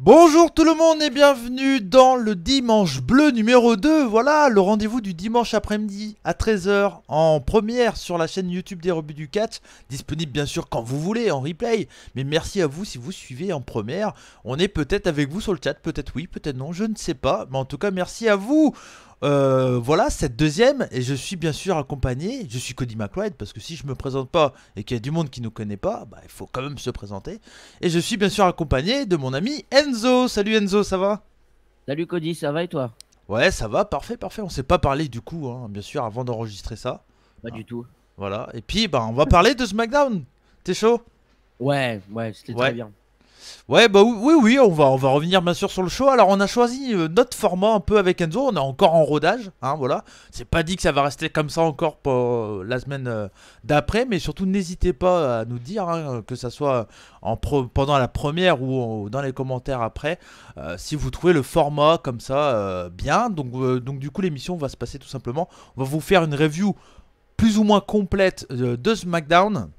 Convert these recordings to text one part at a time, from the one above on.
Bonjour tout le monde et bienvenue dans le dimanche bleu numéro 2. Voilà le rendez-vous du dimanche après-midi à 13h en première sur la chaîne YouTube des rebuts du catch. Disponible bien sûr quand vous voulez en replay. Mais merci à vous si vous suivez en première. On est peut-être avec vous sur le chat, peut-être oui, peut-être non, je ne sais pas. Mais en tout cas merci à vous. Euh, voilà, cette deuxième, et je suis bien sûr accompagné, je suis Cody McLeod, parce que si je me présente pas et qu'il y a du monde qui nous connaît pas, bah, il faut quand même se présenter. Et je suis bien sûr accompagné de mon ami Enzo. Salut Enzo, ça va Salut Cody, ça va et toi Ouais, ça va, parfait, parfait. On s'est pas parlé du coup, hein, bien sûr, avant d'enregistrer ça. Pas du ah. tout. Voilà, et puis bah, on va parler de SmackDown. T'es chaud Ouais, ouais, c'était très bien. Ouais, bah oui, oui, on va, on va revenir bien sûr sur le show. Alors, on a choisi euh, notre format un peu avec Enzo. On est encore en rodage, hein, voilà. C'est pas dit que ça va rester comme ça encore pour euh, la semaine euh, d'après, mais surtout n'hésitez pas à nous dire, hein, que ça soit en pendant la première ou dans les commentaires après, si vous trouvez le format comme ça bien. Donc, donc, du coup, l'émission va se passer tout simplement. On va vous faire une review plus ou moins complète de SmackDown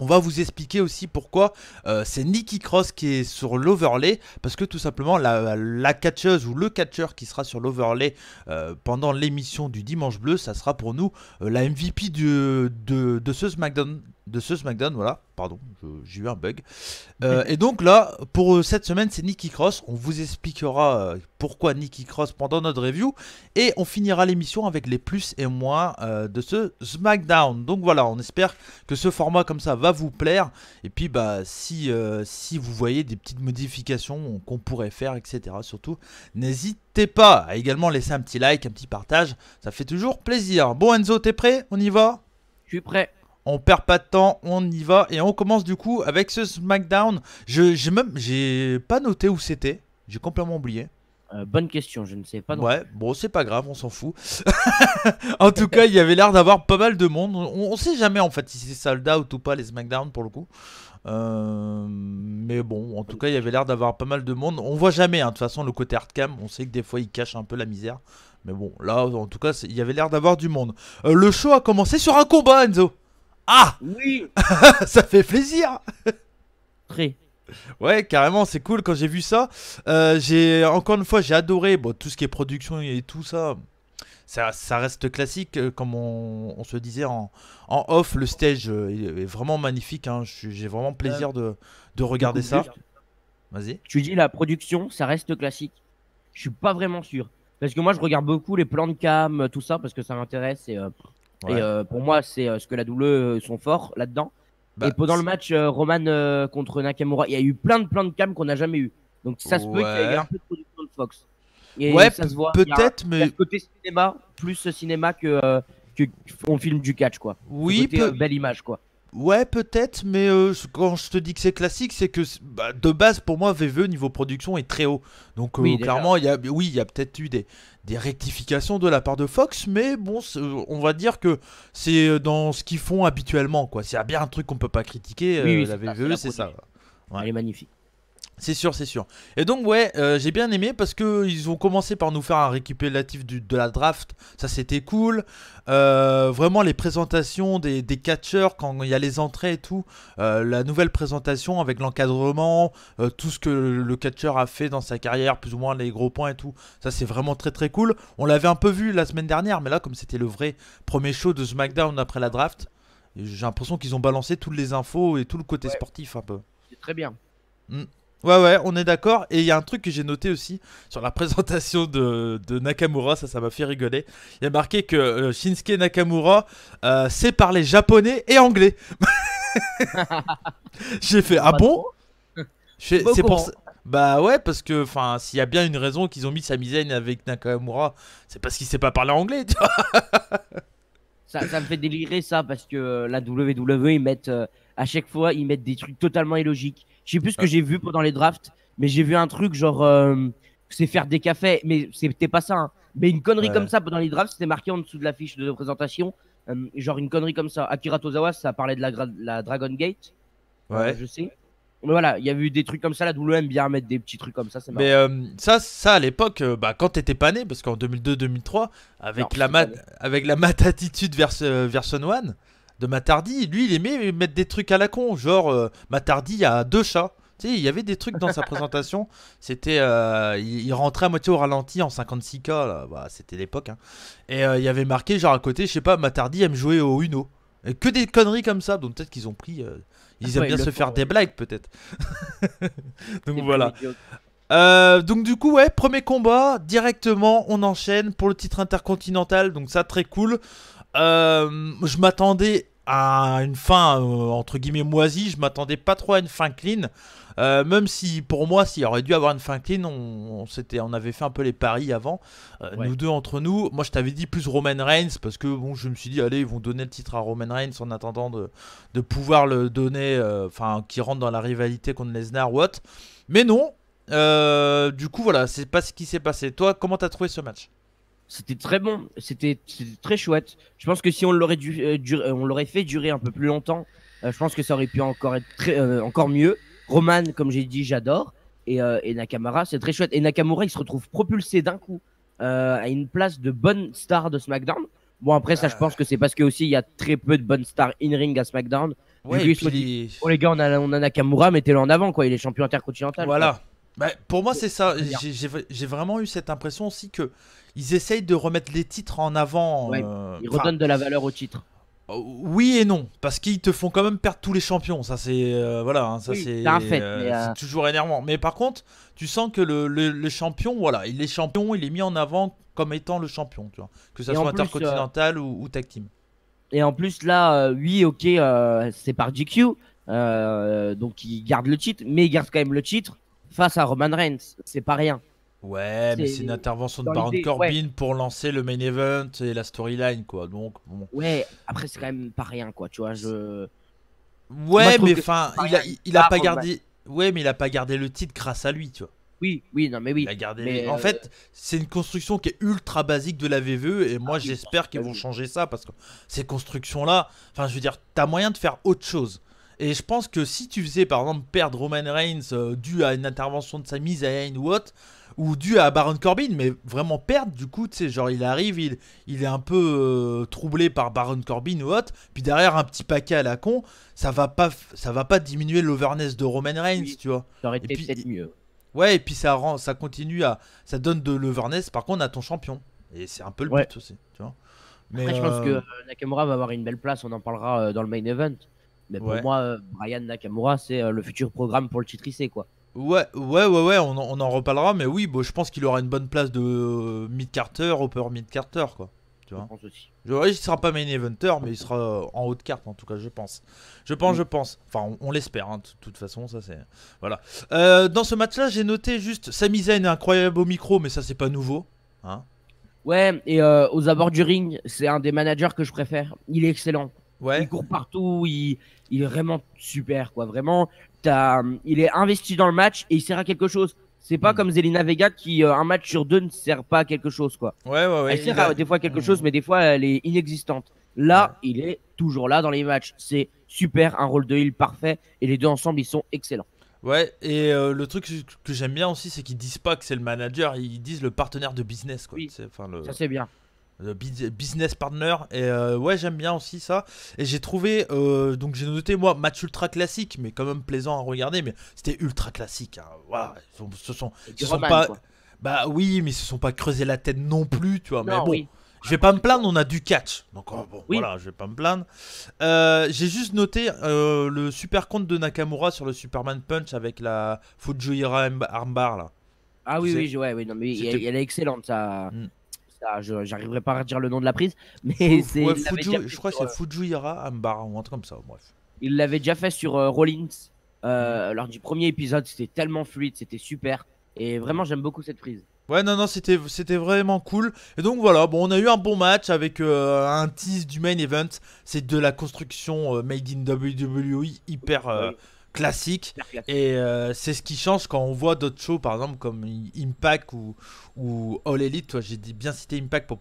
on va vous expliquer aussi pourquoi euh, c'est Nicky Cross qui est sur l'overlay, parce que tout simplement la, catcheuse ou le catcheur qui sera sur l'overlay euh, pendant l'émission du Dimanche Bleu, ça sera pour nous euh, la MVP de, de, ce SmackDown de ce SmackDown, voilà, pardon, j'ai eu un bug. Euh, et donc là, pour euh, cette semaine, c'est Nicky Cross. On vous expliquera euh, pourquoi Nicky Cross pendant notre review. Et on finira l'émission avec les plus et moins de ce SmackDown. Donc voilà, on espère que ce format comme ça va vous plaire. Et puis, bah, si, si vous voyez des petites modifications qu'on pourrait faire, etc., surtout, n'hésitez pas à également laisser un petit like, un petit partage. Ça fait toujours plaisir. Bon, Enzo, t'es prêt On y va Je suis prêt. On perd pas de temps, on y va et on commence du coup avec ce SmackDown. Je j'ai même j'ai pas noté où c'était. J'ai complètement oublié. Euh, bonne question, je ne sais pas. Ouais, bon, c'est pas grave, on s'en fout. en tout cas, il y avait l'air d'avoir pas mal de monde. On, ne sait jamais en fait si c'est sold out ou pas les SmackDown pour le coup. Euh, mais bon, en tout cas, il y avait l'air d'avoir pas mal de monde. On voit jamais, hein. de toute façon, le côté hardcam. On sait que des fois, il cache un peu la misère. Mais bon, là, en tout cas, il y avait l'air d'avoir du monde. Euh, le show a commencé sur un combat, Enzo. Ah Oui Ça fait plaisir Très. Ouais, carrément, c'est cool quand j'ai vu ça. Euh, j'ai encore une fois, j'ai adoré bon, tout ce qui est production et tout ça. Ça, reste classique, euh, comme on, se disait en, off. Le stage euh, est, vraiment magnifique. Hein. J'ai vraiment plaisir de, regarder ça. Vas-y. Tu dis la production, ça reste classique. Je suis pas vraiment sûr. Parce que moi, je regarde beaucoup les plans de cam, tout ça, parce que ça m'intéresse. Et et euh, pour moi, c'est euh, ce que la double euh, sont forts là-dedans. Bah, et pendant le match Roman contre Nakamura, il y a eu plein de plein de cams qu'on n'a jamais eu. Donc ça se peut qu'il y ait un peu de production de Fox. ouais, ça se voit. Peut-être, mais. côté cinéma, plus cinéma que, que filme du catch, quoi. Oui, belle image, quoi. Ouais, peut-être, mais euh, quand je te dis que c'est classique, c'est que bah, de base, pour moi, VVE niveau production est très haut. Donc, euh, clairement, il y a, oui, il y a peut-être eu des, rectifications de la part de Fox, mais bon, euh, on va dire que c'est dans ce qu'ils font habituellement. quoi. a bien un truc qu'on peut pas critiquer. la VVE, c'est ça. Elle est magnifique. C'est sûr, c'est sûr. Et donc ouais, euh, j'ai bien aimé parce que ils ont commencé par nous faire un récupératif de la draft. Ça c'était cool. Euh, vraiment les présentations des, catcheurs quand il y a les entrées et tout. Euh, la nouvelle présentation avec l'encadrement, tout ce que le catcheur a fait dans sa carrière, plus ou moins les gros points et tout. Ça c'est vraiment très très cool. On l'avait un peu vu la semaine dernière, mais là comme c'était le vrai premier show de SmackDown après la draft, j'ai l'impression qu'ils ont balancé toutes les infos et tout le côté sportif un peu. C'est très bien. Mm. Ouais, ouais, on est d'accord. Et il y a un truc que j'ai noté aussi sur la présentation de, Nakamura, ça, ça m'a fait rigoler. Il y a marqué que euh, Shinsuke Nakamura euh, sait parler japonais et anglais. j'ai fait, ah bon C'est pour Bah ouais, parce que enfin, s'il y a bien une raison qu'ils ont mis sa misaine avec Nakamura, c'est parce qu'il sait pas parler anglais. ça, ça, me fait délirer ça parce que euh, la WWE ils mettent à chaque fois, ils mettent des trucs totalement illogiques. Je sais plus ce que j'ai vu pendant les drafts, mais j'ai vu un truc genre, euh, c'est faire des cafés, mais c'était pas ça. Hein. Mais une connerie comme ça pendant les drafts, c'était marqué en dessous de la fiche de présentation. Euh, genre une connerie comme ça. Akira Tozawa, ça parlait de la, Dragon Gate. Euh, ouais. je sais. Mais voilà, il y a eu des trucs comme ça, la WM bien mettre des petits trucs comme ça, Mais ça, ça à l'époque, bah, quand t'étais pas né, parce qu'en 2002-2003, avec, la mat avec la attitude vers, version 1, de Matardi, lui, il aimait mettre des trucs à la con, genre euh, Matardi a deux chats. Tu sais, il y avait des trucs dans sa présentation. C'était, euh, il, rentrait à moitié au ralenti en 56K, bah, c'était l'époque. Hein. Et euh, il y avait marqué, genre à côté, je sais pas, Matardi aime jouer au Uno. que des conneries comme ça, donc peut-être qu'ils ont pris. ils ah aiment bien se faire des blagues, peut-être. donc voilà. donc du coup, ouais, premier combat, directement, on enchaîne pour le titre intercontinental, donc ça très cool. Euh, je m'attendais à une fin euh, entre guillemets moisie, je m'attendais pas trop à une fin clean. Euh, même si pour moi, s'il aurait dû avoir une fin clean, on, on avait fait un peu les paris avant, nous deux entre nous. Moi, je t'avais dit plus Roman Reigns parce que bon, je me suis dit, allez, ils vont donner le titre à Roman Reigns en attendant de, de pouvoir le donner, enfin, qui rentre dans la rivalité contre Lesnar ou autre. Mais non, du coup, voilà, c'est pas ce qui s'est passé. Toi, comment t'as trouvé ce match c'était très bon, c'était très chouette. Je pense que si on l'aurait euh, euh, on l'aurait fait durer un peu plus longtemps, euh, je pense que ça aurait pu encore être très, encore mieux. Roman, comme j'ai dit, j'adore. Et, et, Nakamura, c'est très chouette. Et Nakamura, il se retrouve propulsé d'un coup à une place de bonne star de SmackDown. Bon, après, ça, je pense que c'est parce que aussi il y a très peu de bonnes stars in-ring à SmackDown. Oh, les gars, on a, Nakamura, mettez-le en avant, quoi. Il est champion intercontinental. Voilà. Bah, pour moi, c'est ça. J'ai vraiment eu cette impression aussi que ils essayent de remettre les titres en avant. Euh, ils redonnent de la valeur aux titres. Euh, oui et non, parce qu'ils te font quand même perdre tous les champions. Ça c'est voilà, ça c'est toujours énervant. Mais par contre, tu sens que le, champion, voilà, il est champion, il est mis en avant comme étant le champion, tu vois, que ça soit euh, intercontinental ou, ou, tag team. Et en plus là, oui, ok, c'est par GQ, donc il garde le titre, mais il garde quand même le titre face à Roman Reigns, c'est pas rien. Ouais, mais c'est une intervention de Baron Corbin pour lancer le main event et la storyline, quoi. Donc, Ouais, après, c'est quand même pas rien, quoi. Tu vois, je. Ouais, mais enfin, il a, ah, pas gardé. Ouais, mais il a pas gardé le titre grâce à lui, tu vois. Oui, oui, non, mais oui. Il a gardé En euh, fait, c'est une construction qui est ultra basique de la VVE et moi ah j'espère bah, qu'ils vont changer ça parce que ces constructions-là, enfin, je veux dire, t'as moyen de faire autre chose. Et je pense que si tu faisais par exemple perdre Roman Reigns euh, dû à une intervention de sa mise à Zayn ou autre, ou dû à Baron Corbin, mais vraiment perdre. Du coup, tu sais, genre il arrive, il, il est un peu euh, troublé par Baron Corbin ou autre, puis derrière un petit paquet à la con, ça va pas, ça va pas diminuer l'overness de Roman Reigns, tu vois. Ça aurait été peut-être mieux. Ouais, et puis ça rend, ça continue à, ça donne de l'overness. Par contre, à ton champion, et c'est un peu le but aussi, tu vois. Après, je pense que euh, Nakamura va avoir une belle place. On en parlera euh, dans le main event. Mais pour moi, Brian Nakamura, c'est le futur programme pour le titre IC, quoi. Ouais, ouais, ouais, on, en reparlera, mais oui, bon, je pense qu'il aura une bonne place de euh, mid-carter, upper mid-carter, quoi. Tu vois. Je pense aussi. Je, il sera pas main eventer, mais il sera euh, en haut de carte, en tout cas, je pense. Je pense, mm. je pense. Enfin, on, l'espère, hein, de toute façon, ça c'est. Voilà. Euh, dans ce match-là, j'ai noté juste Sami Zayn est incroyable au micro, mais ça c'est pas nouveau. Hein ouais, et aux abords du ring, c'est un des managers que je préfère. Il est excellent. Ouais. Il court partout, il, il est vraiment super, quoi. Vraiment, il est investi dans le match et il sert à quelque chose. C'est pas hmm. comme Zelina Vega qui, euh, un match sur deux, ne sert pas à quelque chose, quoi. Ouais, ouais, ouais. Elle sert à, des fois quelque chose, hmm. mais des fois, elle est inexistante. Là, il est toujours là dans les matchs. C'est super, un rôle de heal parfait. Et les deux ensemble, ils sont excellents. Ouais, et euh, le truc que j'aime bien aussi, c'est qu'ils disent pas que c'est le manager, ils disent le partenaire de business, quoi. Ça, c'est bien. Euh, business partner et euh, ouais j'aime bien aussi ça et j'ai trouvé euh, donc j'ai noté moi match ultra classique mais quand même plaisant à regarder mais c'était ultra classique hein. voilà ce sont, sont pas bah oui mais ils se sont pas creusé la tête non plus tu vois mais bon Je vais pas me plaindre, on a du catch. Donc bon, voilà, je vais pas me plaindre. j'ai juste noté le super compte de Nakamura sur le Superman Punch avec la Fujiwara armbar là. Ah oui, oui, ouais, oui, non, mais elle, est excellente ça. Hmm j'arriverai pas à dire le nom de la prise, mais c'est. je crois que c'est euh, Fujiwara Ambar ou un truc comme ça, bref. Il l'avait déjà fait sur euh, Rollins euh, mm. lors du premier épisode, c'était tellement fluide, c'était super, et vraiment j'aime beaucoup cette prise. Ouais, non, non, c'était vraiment cool. Et donc voilà, bon, on a eu un bon match avec euh, un tease du main event. C'est de la construction made in WWE, hyper, classique. Et euh, c'est ce qui change quand on voit d'autres shows, par exemple, comme Impact ou, ou All Elite. j'ai bien cité Impact pour,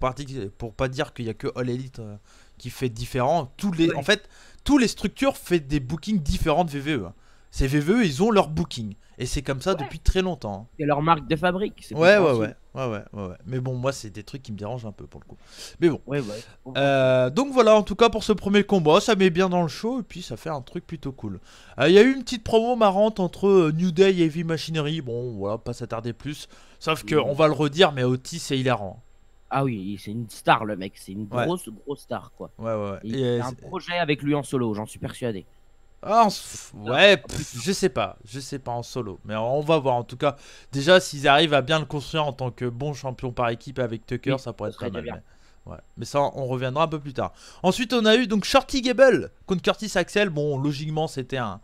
pour pas dire qu'il n'y a que All Elite euh, qui fait différent. Tous les, En fait, toutes les structures font des bookings différents de VVE. Ces VVE, ils ont leur booking. Et c'est comme ça depuis très longtemps. C'est hein. leur marque de fabrique. Ouais ouais, ouais, ouais, ouais, ouais, Mais bon, moi, c'est des trucs qui me dérangent un peu pour le coup. Mais bon. Euh, donc voilà, en tout cas, pour ce premier combat, ça met bien dans le show. Et puis, ça fait un truc plutôt cool. Euh, il y a eu une petite promo marrante entre euh, New Day et Heavy Machinery. Bon, voilà, pas s'attarder plus. Sauf que, on va le redire, mais Otis, c'est hilarant. Ah oui, c'est une star, le mec. C'est une grosse, grosse star, quoi. Ouais, ouais. il a un projet avec lui en solo, j'en suis persuadé. Ah, ouais, je sais pas, je sais pas en solo, mais on va voir en tout cas. Déjà, s'ils arrivent à bien le construire en tant que bon champion par équipe avec Tucker, ça pourrait être pas mal. Mais... Ouais. mais ça, on reviendra un peu plus tard. Ensuite, on a eu donc Shorty Gable contre Curtis Axel. Bon, logiquement, c'était un,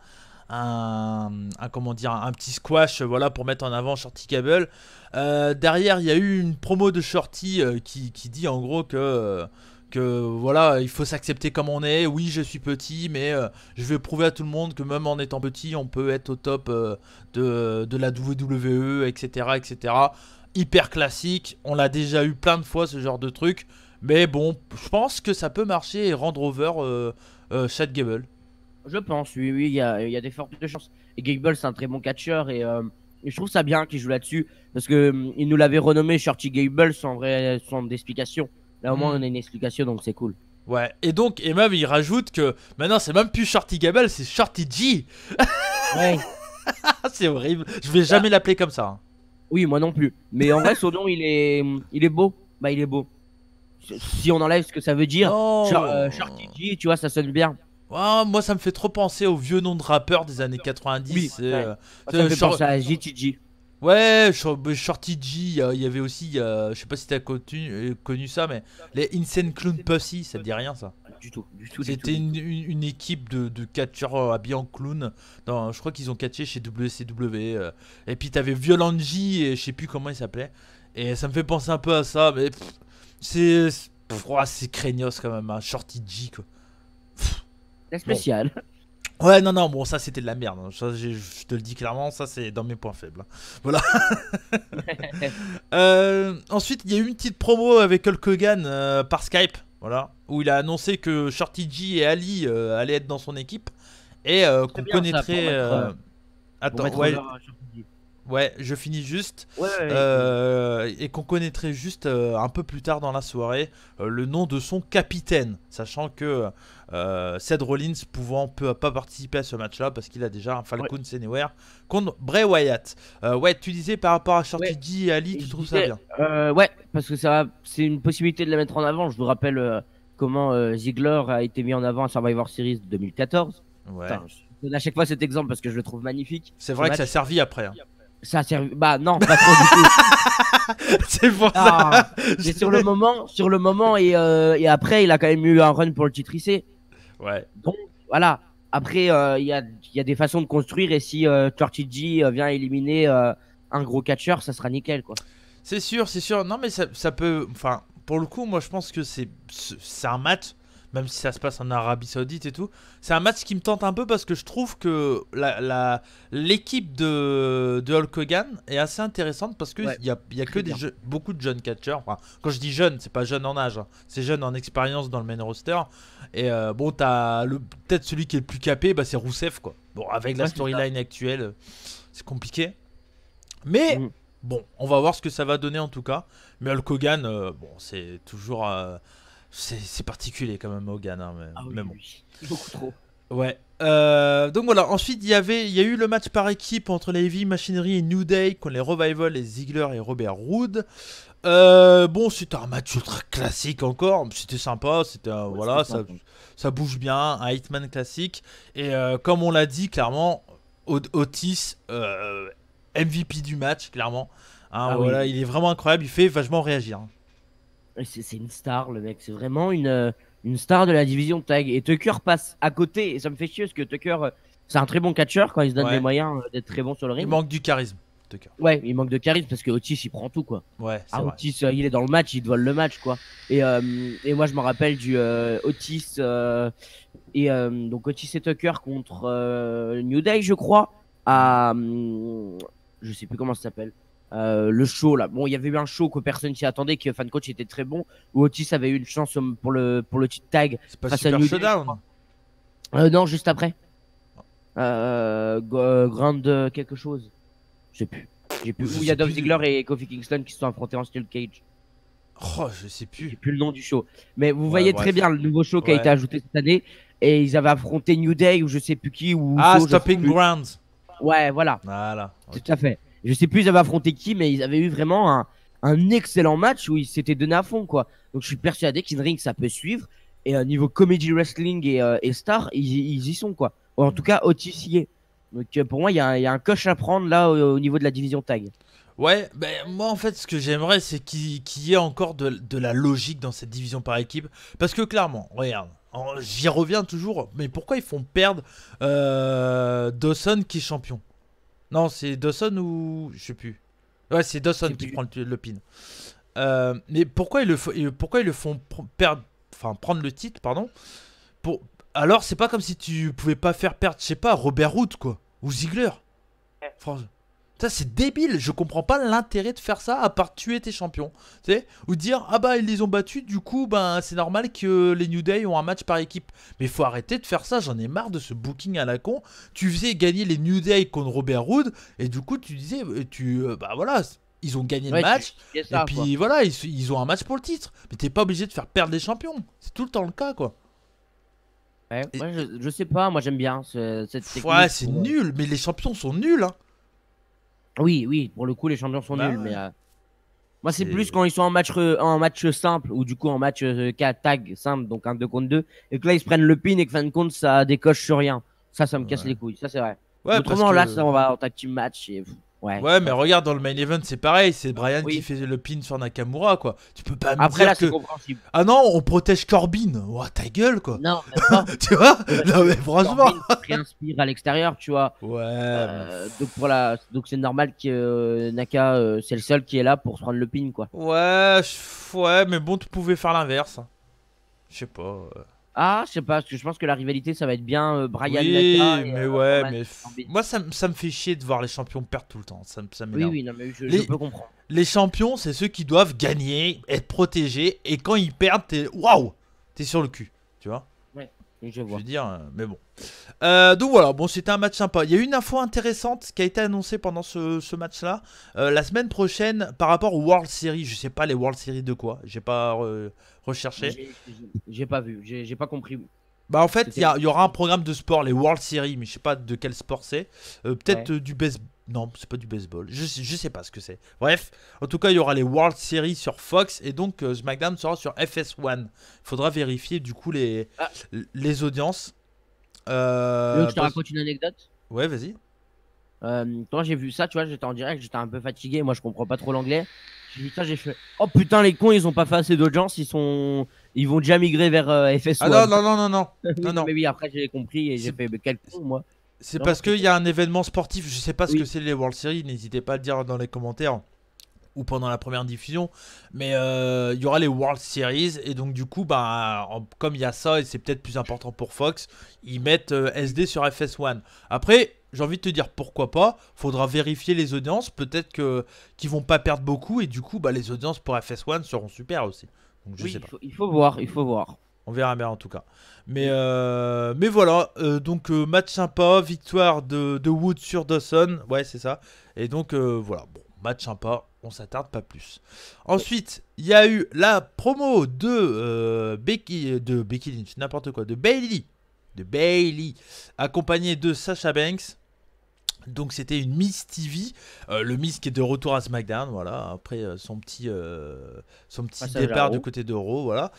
comment dire un petit squash voilà pour mettre en avant Shorty Gable euh, derrière il y a eu une promo de Shorty euh, qui, qui, dit en gros que euh, voilà, il faut s'accepter comme on est. Oui, je suis petit, mais euh, je vais prouver à tout le monde que même en étant petit, on peut être au top euh, de, la WWE, etc., etc. Hyper classique. On l'a déjà eu plein de fois ce genre de truc. Mais bon, je pense que ça peut marcher et rendre over euh, Gable. Je pense, oui, oui, il y a, y a, des fortes chances. Et Gable, c'est un très bon catcheur et je trouve ça bien qu'il joue là-dessus parce que hum, il nous l'avait renommé Shorty Gable sans vraie sans explication. Là, au moins, mm. on a une explication, donc c'est cool. Ouais, et donc, et même, il rajoute que maintenant, c'est même plus Shorty Gabelle, c'est Shorty G. Ouais. c'est horrible. Je vais jamais l'appeler comme ça. Hein. Oui, moi non plus. Mais en vrai, son nom, il est, il est beau. Bah, il est beau. Si on enlève ce que ça veut dire, oh. Shorty G, tu vois, ça sonne bien. moi, ça me fait trop penser au vieux nom de rappeur des années 90. Oui, euh, à Ouais, Shorty G, il y avait aussi, je sais pas si t'as connu, connu ça, mais les Insane Clown Pussy, ça te dit rien ça Du tout, du tout. C'était une, équipe de, de catcheurs euh, habillés en clown. je crois qu'ils ont catché chez WCW. Euh. Et puis t'avais Violent G, et je sais plus comment il s'appelait. Et ça me fait penser un peu à ça, mais c'est. C'est craignos quand même, hein, Shorty G quoi. C'est spécial. Ouais, non, non, bon, ça c'était de la merde. Hein. je te le dis clairement, ça c'est dans mes points faibles. Hein. Voilà. Euh, ensuite, il y a eu une petite promo avec Hulk Hogan euh, par Skype, voilà, où il a annoncé que Shorty G et Ali euh, allaient être dans son équipe et qu'on connaîtrait. Attends, ouais. Ouais, je finis juste. Euh, et qu'on connaîtrait juste euh, un peu plus tard dans la soirée euh, le nom de son capitaine. Sachant que Seth Rollins pouvant peut pas participer à ce match-là parce qu'il a déjà un Falcon Anywhere contre Bray Wyatt. ouais, tu disais par rapport à Shorty et Ali, tu trouves ça bien Ouais, parce que ça, c'est une possibilité de la mettre en avant. Je vous rappelle comment Ziggler a été mis en avant à Survivor Series 2014. Ouais. je donne à chaque fois cet exemple parce que je le trouve magnifique. C'est vrai que ça a servi après. Hein ça a servi. Bah non, pas trop du tout. c'est pour ça. Ah, mais sur le moment, sur le moment et, euh, et, après, il a quand même eu un run pour le titre Ouais. Donc voilà. Après, euh, il y, a, y, a, des façons de construire et si euh, euh vient éliminer un gros catcheur, ça sera nickel quoi. C'est sûr, c'est sûr. Non mais ça, ça peut. Enfin, pour le coup, moi je pense que c'est c'est un match même si ça se passe en Arabie Saoudite et tout. C'est un match qui me tente un peu parce que je trouve que l'équipe la, de, de, Hulk Hogan est assez intéressante parce qu'il il n'y a, y a que des beaucoup de jeunes catcheurs. quand je dis jeunes, c'est pas jeune en âge, hein. c'est jeune en expérience dans le main roster. Et euh, bon, t'as peut-être celui qui est le plus capé, bah, c'est Rousseff quoi. Bon, avec la storyline actuelle, euh, c'est compliqué. Mais. Mm. Bon, on va voir ce que ça va donner en tout cas. Mais Hulk Hogan, euh, bon, c'est toujours c'est particulier quand même Hogan, hein, mais, ah Beaucoup trop. Ouais. Euh, donc voilà, ensuite il y avait il y a eu le match par équipe entre Levy Heavy Machinery et New Day contre les Revival, les Ziggler et Robert Roode. Euh, bon, c'était un match ultra classique encore, c'était sympa, c'était voilà, ça, bouge bien, un Hitman classique et euh, comme on l'a dit clairement Otis MVP du match clairement. Hein, ah voilà, il est vraiment incroyable, il fait vachement réagir. Hein. Euh, c'est une star, le mec. C'est vraiment une, euh, une star de la division tag. Et Tucker passe à côté. Et ça me fait chier parce que Tucker, euh, c'est un très bon catcheur quand il se donne les moyens d'être très bon sur le ring. Il manque du charisme. Tucker. Ouais, il manque de charisme parce que Otis il prend tout quoi. Ouais, ah, Otis il est dans le match, il vole le match quoi. Et, moi je me rappelle du Otis et donc Otis et Tucker contre New Day je crois à hum, je sais plus comment ça s'appelle euh, le show là. Bon, il y avait eu un show que personne s'y attendait, Que fan coach était très bon. Où Otis avait eu une chance euh, pour le pour le titre tag. C'est pas face Super à Showdown. Euh, non, juste après. Euh, grande quelque chose. Je sais plus. J'ai plus. Où il y a Dove Ziggler et Kofi Kingston qui se sont affrontés en steel cage. Oh, je sais plus. J'ai plus le nom du show. Mais vous voyez très bien le nouveau show qui a été ajouté cette année. Et ils avaient affronté New Day ou je sais plus qui. Ou ah, Stopping Grounds. Ouais, voilà. Voilà. Tout à fait. Je sais plus ils avaient affronté qui, mais ils avaient eu vraiment un, excellent match où ils s'étaient donnés à fond, quoi. Donc je suis persuadé Ring, ça peut suivre. Et au euh, niveau comedy wrestling et, euh, star, ils, y sont, quoi. Ou en tout cas, Otis y est. Donc euh, pour moi, il y, a, un coche à prendre là au, niveau de la division tag. Ouais, ben, moi en fait ce que j'aimerais c'est qu'il y ait encore de, la logique dans cette division par équipe. Parce que clairement, regarde, j'y reviens toujours, mais pourquoi ils font perdre Dawson qui est champion non, c'est Dawson ou. Je sais plus. Ouais, c'est Dawson qui prend le, pin. Euh, mais pourquoi ils le, font, pourquoi ils le font perdre, enfin, prendre le titre, pardon pour... Alors, c'est pas comme si tu pouvais pas faire perdre, je sais pas, Robert Root, quoi. Ou Ziegler ça, c'est débile. Je comprends pas l'intérêt de faire ça à part tuer tes champions. Tu sais Ou dire, ah bah, ils les ont battus, du coup, ben, c'est normal que les New Day ont un match par équipe. Mais faut arrêter de faire ça. J'en ai marre de ce booking à la con. Tu faisais gagner les New Day contre Robert Hood. Et du coup, tu disais, euh, tu, euh, bah voilà, ils ont gagné le match. et puis voilà, ils, ont un match pour le titre. Mais t'es pas obligé de faire perdre les champions. C'est tout le temps le cas, quoi. Ouais, moi, je, sais pas, moi j'aime bien cette technique. Ouais, c'est euh, nul, mais les champions sont nuls. Hein. Oui, oui, pour le coup, les champions sont bah nuls, mais. Euh, moi, c'est plus quand ils sont en match, euh, en match simple, ou du coup en match euh, tag simple, donc un 2 contre 2, et que là ils se prennent le pin et que fin de compte ça décoche sur rien. Ça, ça me casse les couilles, ça c'est vrai. Autrement, là, ça, on va en tag team match et. Ouais, mais regarde, dans le main event, c'est pareil. C'est Brian qui fait le pin sur Nakamura, quoi. Tu peux pas me Après, là, Ah non, on protège Corbin. Oh, ta gueule, quoi. Non, tu vois Non, mais franchement. Corbin inspire à l'extérieur, tu vois. Ouais. Euh, donc, pour donc c'est normal que euh, Naka, euh, c'est le seul qui est là pour prendre le pin, quoi. Ouais, ouais mais bon, tu pouvais faire l'inverse. Je sais pas. Ah, je sais pas, parce que je pense que la rivalité, ça va être bien euh, Brian oui, mais euh, ouais, mais moi, ça, me fait chier de voir les champions perdre tout le temps. oui, oui, non, mais je, les... peux comprendre. Les champions, c'est ceux qui doivent gagner, être protégés, et quand ils perdent, t'es waouh, t'es sur le cul, tu vois. Ouais, je vois. Je veux dire, euh, mais bon. donc voilà, bon, c'était un match sympa. Il y a une info intéressante qui a été annoncée pendant ce, ce match-là. la semaine prochaine, par rapport aux World Series, je sais pas les World Series de quoi, j'ai pas recherché. J'ai pas vu, j'ai pas compris. Bah en fait, il y, aura un programme de sport, les World Series, mais je sais pas de quel sport c'est. Euh, peut-être euh, du baseball. Non, c'est pas du baseball. Je, sais pas ce que c'est. Bref, en tout cas, il y aura les World Series sur Fox et donc euh, SmackDown sera sur FS1. Il faudra vérifier du coup les, ah. les audiences. Euh, je te raconte une anecdote Ouais, vas-y. quand j'ai vu ça, tu vois, j'étais en direct, j'étais un peu fatigué. Moi, je comprends pas trop l'anglais. Oh putain, les cons, ils ont pas fait assez d'audience, ils sont. Ils vont déjà migrer vers euh, FS. Ah non, non, non, non, non. non, Mais oui, après, j'ai compris et j'ai fait. quelques mois C'est parce qu'il y a un événement sportif, je sais pas ce que c'est les World Series, n'hésitez pas à le dire dans les commentaires ou pendant la première diffusion. Mais euh, il y aura les World Series. Et donc, du coup, bah, comme il y a ça, et c'est peut-être plus important pour Fox, ils mettent euh, SD sur FS1. Après, j'ai envie de te dire pourquoi pas. Faudra vérifier les audiences. Peut-être que qui vont pas perdre beaucoup. Et du coup, bah, les audiences pour FS1 seront super aussi. Il faut, voir, il faut voir. On verra bien en tout cas. Mais, euh, mais voilà, donc match sympa, victoire de, de Wood sur Dawson. Ouais, c'est ça. Et donc voilà, bon, match sympa, on s'attarde pas plus. Ensuite, il y a eu la promo de euh, Becky, de Becky Lynch, n'importe quoi, de Bailey, de Bailey, Accompagné de Sasha Banks. Donc c'était une Miss TV, euh, le Miss qui est de retour à SmackDown, voilà, après euh, son petit, euh, son petit départ du côté de Raw, voilà.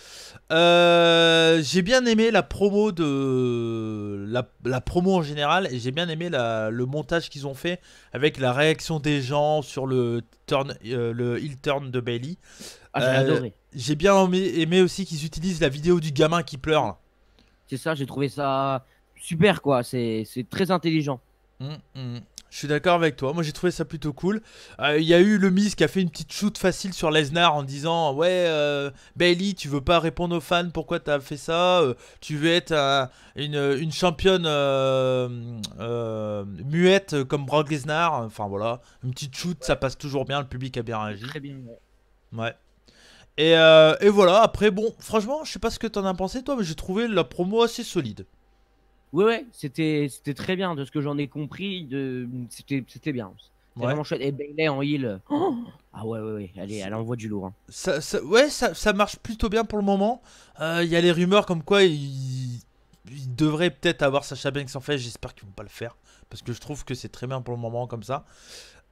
j'ai bien aimé la promo de la, promo en général et j'ai bien aimé le montage qu'ils ont fait avec la réaction des gens sur le turn, le heel turn de Bailey. Ah, j'ai bien aimé, aimé aussi qu'ils utilisent la vidéo du gamin qui pleure. C'est ça, j'ai trouvé ça super quoi, c'est très intelligent. Mm, mm. Je suis d'accord avec toi. Moi, j'ai trouvé ça plutôt cool. Euh, il y a eu le Miss qui a fait une petite shoot facile sur Lesnar en disant Ouais, euh, Bailey, tu veux pas répondre aux fans, pourquoi t'as fait ça euh, Tu veux être une, championne muette comme Brock Lesnar Enfin voilà, une petite shoot, ça passe toujours bien, le public a bien réagi. ouais. Et, et, voilà, après, bon, franchement, je sais pas ce que t'en as pensé, toi, mais j'ai trouvé la promo assez solide. Oui, ouais, c'était très bien. De ce que j'en ai compris, de... c'était bien. C'était vraiment chouette. Et Bailey en heal. Euh, oh ah ouais, ouais, ouais. Elle, envoie du lourd. Hein. Ça, ouais, ça, marche plutôt bien pour le moment. Euh, il y a les rumeurs comme quoi il, il devrait peut-être avoir Sacha Banks en fait. J'espère qu'ils vont pas le faire. Parce que je trouve que c'est très bien pour le moment comme ça.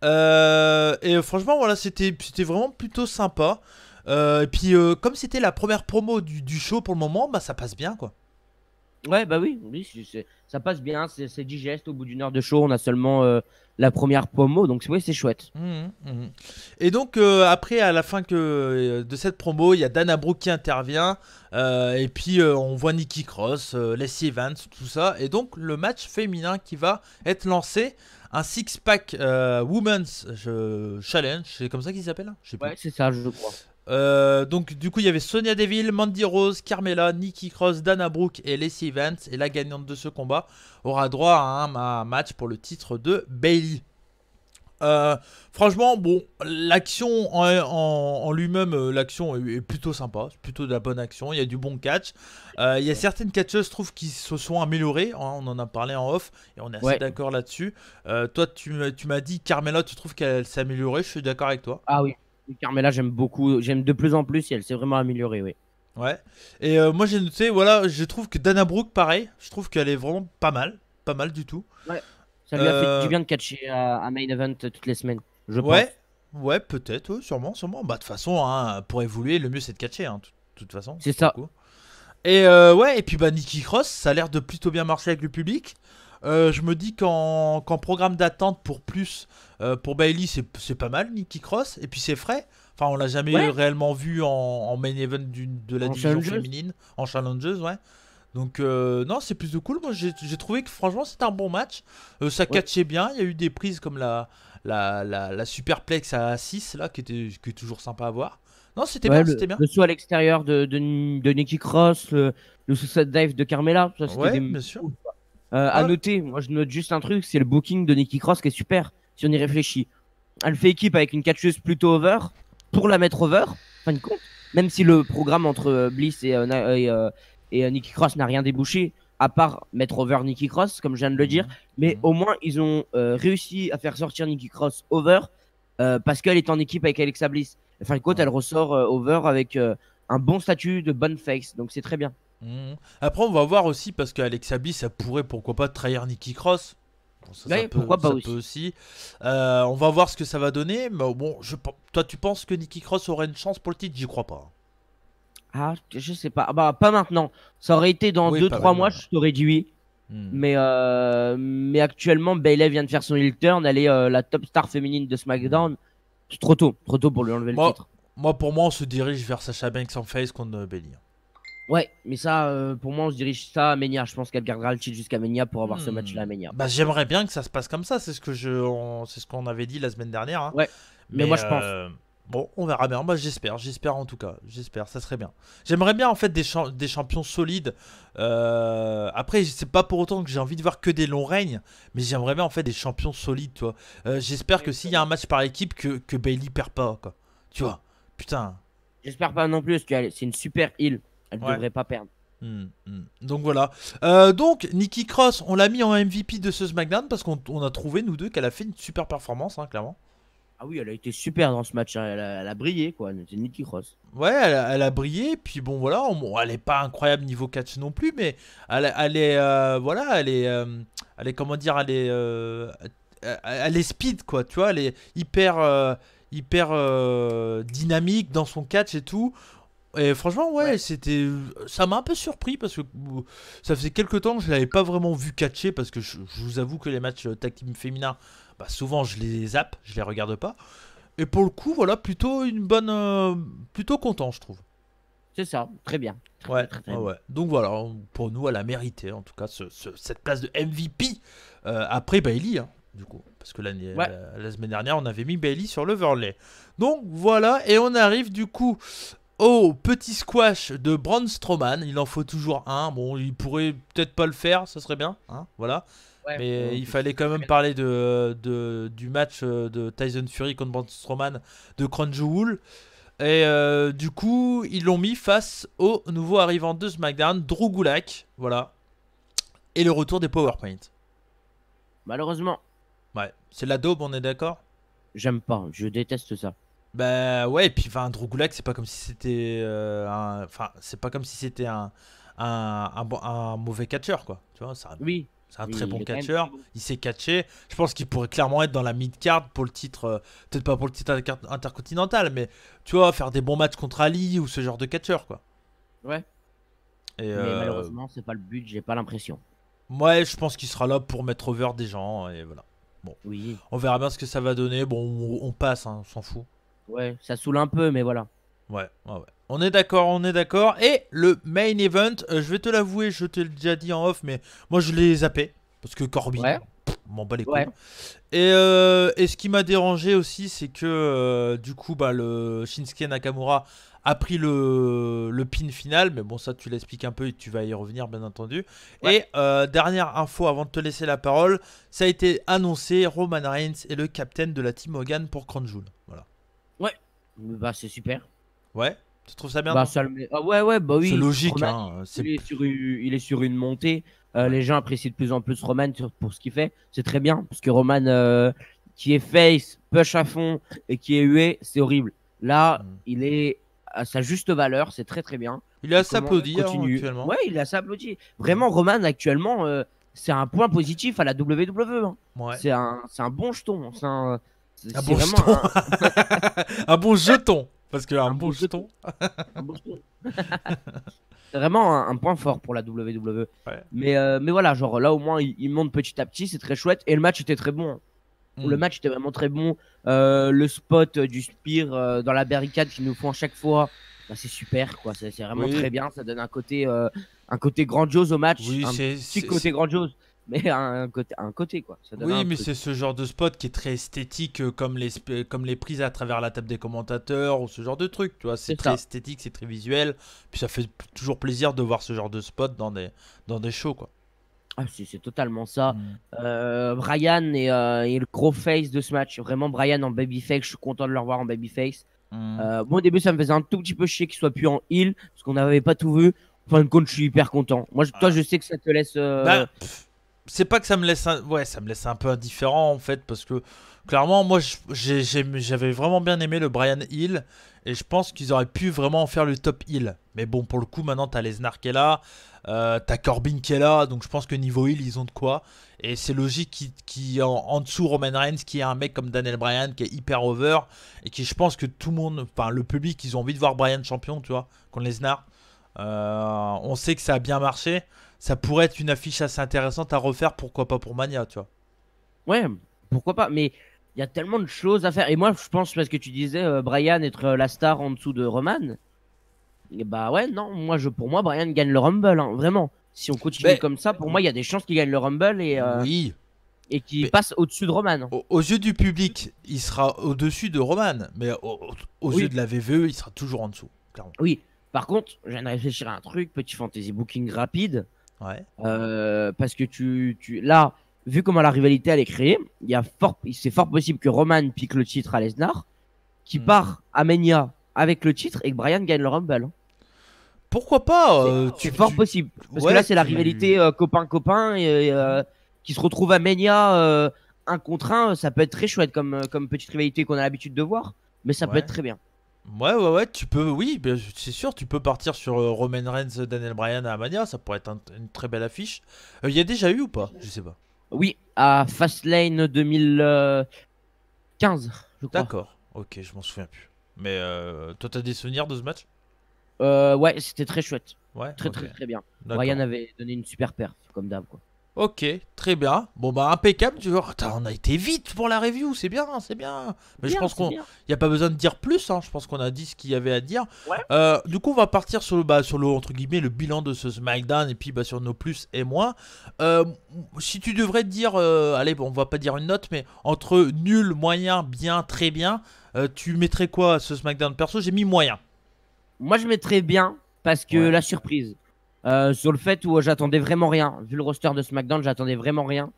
Euh, et franchement, voilà, c'était vraiment plutôt sympa. et puis, comme c'était la première promo du, du show pour le moment, bah ça passe bien quoi. Ouais, bah oui, oui ça passe bien, c'est digeste. Au bout d'une heure de show, on a seulement euh, la première promo, donc oui, c'est chouette. Mmh, mmh, mmh. Et donc, euh, après, à la fin que, euh, de cette promo, il y a Dana Brooke qui intervient, et puis on voit Nikki Cross, Leslie Evans, tout ça. Et donc, le match féminin qui va être lancé, un six-pack Women's Challenge, c'est comme ça qu'il s'appelle Ouais, c'est ça, je crois. Euh, donc du coup il y avait Sonia Deville, Mandy Rose, Carmela, Nikki Cross, Dana Brooke et Lacey Evans. Et la gagnante de ce combat aura droit à un, match pour le titre de Bailey. Euh, franchement, bon, l'action en, lui-même, euh, l'action est, plutôt sympa, c'est plutôt de la bonne action, il y a du bon catch. il y a certaines catcheuses, trouve, qui se sont améliorées, hein, on en a parlé en off, et on est assez d'accord là-dessus. toi, tu, tu m'as dit, Carmela, tu trouves qu'elle s'est améliorée, je suis d'accord avec toi. Ah oui, Carmela, j'aime beaucoup. J'aime de plus en plus et elle s'est vraiment améliorée, oui. Ouais. Et euh, moi, j'ai noté, voilà, je trouve que Dana Brooke, pareil, je trouve qu'elle est vraiment pas mal. Pas mal du tout. Ouais. Ça lui a fait euh, du bien de catcher à, Main Event toutes les semaines, je Ouais, ouais peut-être, sûrement, sûrement. Bah, de toute façon, hein, pour évoluer, le mieux c'est de catcher, hein, de toute façon. C'est ça. Et euh, ouais, et puis bah, Nikki Cross, ça a l'air de plutôt bien marcher avec le public. Euh, je me dis qu'en programme d'attente pour plus, euh, pour Bailey, c'est pas mal, Nikki Cross. Et puis c'est frais. Enfin, on l'a jamais réellement vu en, main event de la division féminine, en challengeuse, ouais. Donc euh, non, c'est plus de cool. Moi, j'ai trouvé que franchement, c'était un bon match. ça catchait bien. Il y a eu des prises comme la, la, superplex à 6, là, qui, est toujours sympa à voir. Non, c'était bien, bien, bien, le, saut à l'extérieur de, de, Nikki Cross, le, suicide dive de Carmela. Ça, ouais, bien sûr. Euh, à ah. noter, moi je note juste un truc, c'est le booking de Nikki Cross qui est super, si on y réfléchit. Elle fait équipe avec une catcheuse plutôt over, pour la mettre over, fin de compte, même si le programme entre euh, Bliss et, euh, Nikki Cross n'a rien débouché, à part mettre over Nikki Cross, comme je viens de le dire, mhm. mais mhm. au moins ils ont réussi à faire sortir Nikki Cross over, parce qu'elle est en équipe avec Alexa Bliss. Fin de compte, elle ressort over avec un bon statut de bonne face, donc c'est très bien. Mmh. Après, on va voir aussi parce qu'Alexa Bliss, ça pourrait pourquoi pas trahir Nikki Cross. ça, peut, pas aussi. Euh, on va voir ce que ça va donner. Mais bon, je, toi, tu penses que Nikki Cross aurait une chance pour le titre J'y crois pas. Ah, je sais pas. Ah bah, pas maintenant. Ça aurait été dans 2-3 mois, je te réduis mmh. Mais, euh, mais actuellement, Bayley vient de faire son heel turn. Elle est euh, la top star féminine de SmackDown. C'est trop tôt. Trop tôt pour lui enlever le titre. Moi, pour moi, on se dirige vers Sasha Banks en face contre Bailey. Ouais, mais ça, euh, pour moi, on se dirige ça à Menia. Je pense qu'elle gardera le titre jusqu'à Menia pour avoir ce hmm. match-là à Menia. Bah, j'aimerais bien que ça se passe comme ça. C'est ce que je, ce qu'on avait dit la semaine dernière. Hein. Ouais. Mais, moi, je pense. Euh, bon, on verra bien. Bah, j'espère, j'espère en tout cas. J'espère, ça serait bien. J'aimerais bien en fait des, des champions solides. Euh... Après, c'est pas pour autant que j'ai envie de voir que des longs règnes, mais j'aimerais bien en fait des champions solides, toi. Euh, j'espère que s'il y a un match par équipe, que, que Bailey perd pas, quoi. Tu vois, putain. J'espère pas non plus, que c'est une super île. Elle ne devrait pas perdre. Hmm, hmm. Donc voilà. Euh, donc Nikki Cross, on l'a mis en MVP de ce SmackDown parce qu'on a trouvé nous deux qu'elle a fait une super performance, hein, clairement. Ah oui, elle a été super dans ce match. Hein. Elle a, brillé, quoi. C'est Nikki Cross. Ouais, elle a, brillé. Puis bon, voilà, elle est pas incroyable niveau catch non plus, mais elle, est, euh, voilà, euh, elle est, comment dire, elle est, elle est speed, quoi. Tu vois, elle est hyper, hyper dynamique dans son catch et tout. Et franchement, ouais, c'était, ça m'a un peu surpris parce que euh, ça faisait quelques temps que je l'avais pas vraiment vu catcher parce que je, vous avoue que les matchs euh, tag team féminin, bah souvent je les zappe, je les regarde pas. Et pour le coup, voilà, plutôt une bonne, euh, plutôt content, je trouve. C'est ça, très bien. ouais, Donc voilà, pour nous, elle a mérité en tout cas cette place de MVP après Bailey, hein, du coup. Parce que la, la, semaine dernière, on avait mis Bailey sur l'overlay. Donc voilà, et on arrive du coup Oh, petit squash de Braun Strowman. Il en faut toujours un. Bon, il pourrait peut-être pas le faire, ça serait bien. Hein, voilà. mais il fallait quand même parler de, du match euh, de Tyson Fury contre Braun Strowman de Crunchyroll Et euh, du coup, ils l'ont mis face au nouveau arrivant de SmackDown, Drew Gulak. Voilà. Et le retour des PowerPoint. Malheureusement. Ouais, c'est la daube, on est d'accord J'aime pas, je déteste ça. Bah ouais, et puis enfin, un c'est pas comme si c'était euh, enfin, c'est pas comme si c'était un un, un, mauvais catcher quoi. Tu vois, c'est un, oui. c'est un très bon catcher il s'est catché. Je pense qu'il pourrait clairement être dans la mid-card pour le titre euh, peut-être pas pour le titre intercontinental, mais tu vois, faire des bons matchs contre Ali ou ce genre de catcher quoi. Ouais. Et, mais euh, malheureusement, c'est pas le but, j'ai pas l'impression. Ouais, je pense qu'il sera là pour mettre over des gens et voilà. Bon. Oui. On verra bien ce que ça va donner. Bon, on, passe, hein, on s'en fout. Ouais, ça saoule un peu, mais voilà. Ouais, ouais, On est d'accord, on est d'accord. Et le main event, euh, je vais te l'avouer, je te l'ai déjà dit en off, mais moi je l'ai zappé. Parce que Corbin, m'en bat les couilles. Et, euh, et, ce qui m'a dérangé aussi, c'est que euh, du coup, bah, le Shinsuke Nakamura a pris le, pin final. Mais bon, ça, tu l'expliques un peu et tu vas y revenir, bien entendu. Et dernière info avant de te laisser la parole, ça a été annoncé Roman Reigns est le capitaine de la Team Hogan pour Crown Voilà. Ouais, bah c'est super. Ouais, tu trouves ça bien bah, ah, Ouais, ouais, bah oui. C'est logique. hein, Il, est sur, une montée. Euh, les gens apprécient de plus en plus Roman pour ce qu'il fait. C'est très bien, parce que Roman, euh, qui est face, push à fond et qui est hué, c'est horrible. Là, mm. il est à sa juste valeur, c'est très très bien. Il est à hein, actuellement. Ouais, il est à Vraiment, Roman actuellement, euh, c'est un point positif à la WWE. Hein. Ouais. C'est un, un, bon jeton. C'est un, un, bon jeton. Parce que un, bon, jeton. c'est vraiment un, point fort pour la WWE. Mais, euh, mais voilà, genre là au moins il, monte petit à petit, c'est très chouette. Et le match était très bon. Hmm. Le match était vraiment très bon. Euh, le spot du Spear euh, dans la barricade qu'ils nous font chaque fois, bah, c'est super quoi. C'est vraiment très bien. Ça donne un côté, un côté grandiose au match. un petit côté grandiose mais un côté, un côté quoi. oui, mais c'est ce genre de spot qui est très esthétique, euh, comme les, euh, comme les prises à travers la table des commentateurs ou ce genre de truc. Tu vois, c'est très esthétique, c'est très visuel. Puis ça fait toujours plaisir de voir ce genre de spot dans des, dans des shows quoi. Ah, c'est totalement ça. Mm. Euh, Brian est, le gros face de ce match. Vraiment, Brian en babyface. Je suis content de le revoir en babyface. face mm. bon, au début, ça me faisait un tout petit peu chier qu'il soit plus en heal parce qu'on n'avait pas tout vu. En fin de compte, je suis hyper content. Moi, toi, ah. je sais que ça te laisse. Bah, c'est pas que ça me laisse un... ouais ça me un peu indifférent en fait parce que clairement moi j'avais vraiment bien aimé le Brian Hill et je pense qu'ils auraient pu vraiment en faire le top Hill mais bon pour le coup maintenant t'as Lesnar qui est là euh, t'as Corbin qui est là donc je pense que niveau Hill ils ont de quoi et c'est logique qui en, dessous Roman Reigns qui est un mec comme Daniel Bryan qui est hyper over et qui je pense que tout le monde enfin le public ils ont envie de voir Bryan champion tu vois contre Lesnar euh, on sait que ça a bien marché. Ça pourrait être une affiche assez intéressante à refaire, pourquoi pas pour Mania, tu vois. Ouais, pourquoi pas, mais il y a tellement de choses à faire. Et moi, je pense, parce que tu disais, euh, Brian être euh, la star en dessous de Roman. Et eh bah ouais, non, moi, je, pour moi, Brian gagne le Rumble, hein, vraiment. Si on continue comme ça, pour moi, il y a des chances qu'il gagne le Rumble et. Euh... Oui et qui passe au-dessus de Roman. Aux yeux du public, il sera au-dessus de Roman, mais aux, yeux de la VVE, il sera toujours en dessous. Clairement. Oui, par contre, je viens de réfléchir à un truc, petit fantasy booking rapide. Euh, parce que tu, tu, là, vu comment la rivalité elle est créée, il y a fort, c'est fort possible que Roman pique le titre à Lesnar, qui mhm. part à Mania avec le titre et que Brian gagne le Rumble. Pourquoi pas euh, C'est fort possible. Parce que là, c'est la rivalité euh, copain-copain et, qui se retrouve à Mania un contre un. Ça peut être très chouette comme, comme petite rivalité qu'on a l'habitude de voir, mais ça peut être très bien. Ouais, ouais, ouais, tu peux, oui, c'est sûr, tu peux partir sur Romain euh, Roman Reigns, Daniel Bryan à Amania, ça pourrait être une très belle affiche. Euh, il y a déjà eu ou pas Je sais pas. Oui, à Fastlane 2015, je crois. D'accord, ok, je m'en souviens plus. Mais euh, toi, t'as des souvenirs de ce match Ouais, c'était très chouette. Ouais, très, très, très bien. Bryan avait donné une super perte comme d'hab, quoi. Ok, très bien. Bon bah impeccable, tu vois. on a été vite pour la review, c'est bien, hein, c'est bien. Mais je pense qu'on, n'y a pas besoin de dire plus. Hein. Je pense qu'on a dit ce qu'il y avait à dire. Euh, du coup, on va partir sur le bah, sur le entre guillemets le bilan de ce SmackDown et puis bah, sur nos plus et moins. Euh, si tu devrais dire, euh, allez, bon, on va pas dire une note, mais entre nul, moyen, bien, très bien, tu mettrais quoi à ce SmackDown perso J'ai mis moyen. Moi, je mettrais bien parce que la surprise. Euh, sur le fait où j'attendais vraiment rien. Vu le roster de SmackDown, j'attendais vraiment rien.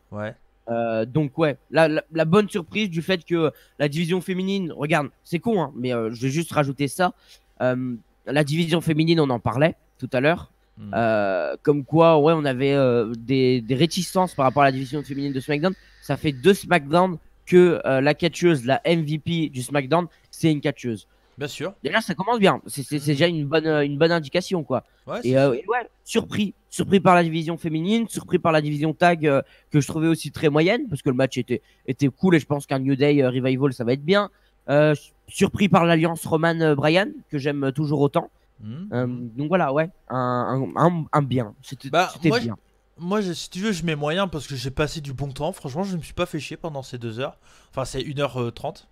Euh, donc ouais, la, bonne surprise du fait que la division féminine, regarde, c'est con, hein, mais euh, je vais juste rajouter ça. la division féminine, on en parlait tout à l'heure. Hmm. comme quoi, ouais, on avait des, des, réticences par rapport à la division féminine de SmackDown. Ça fait deux SmackDown que la catcheuse, la MVP du SmackDown, c'est une catcheuse. Bien sûr. Déjà, ça commence bien. C'est déjà une bonne, euh, une bonne indication, quoi. Euh, et, ouais, surpris. Surpris par la division féminine, surpris par la division tag euh, que je trouvais aussi très moyenne, parce que le match était, était cool et je pense qu'un New Day Revival, ça va être bien. surpris par l'alliance roman brian que j'aime toujours autant. Mmh, mmh. donc voilà, ouais, un, bien. C'était bah, bien. Moi, si tu veux, je mets moyen parce que j'ai passé du bon temps. Franchement, je ne me suis pas fait chier pendant ces deux heures. Enfin, c'est 1h30.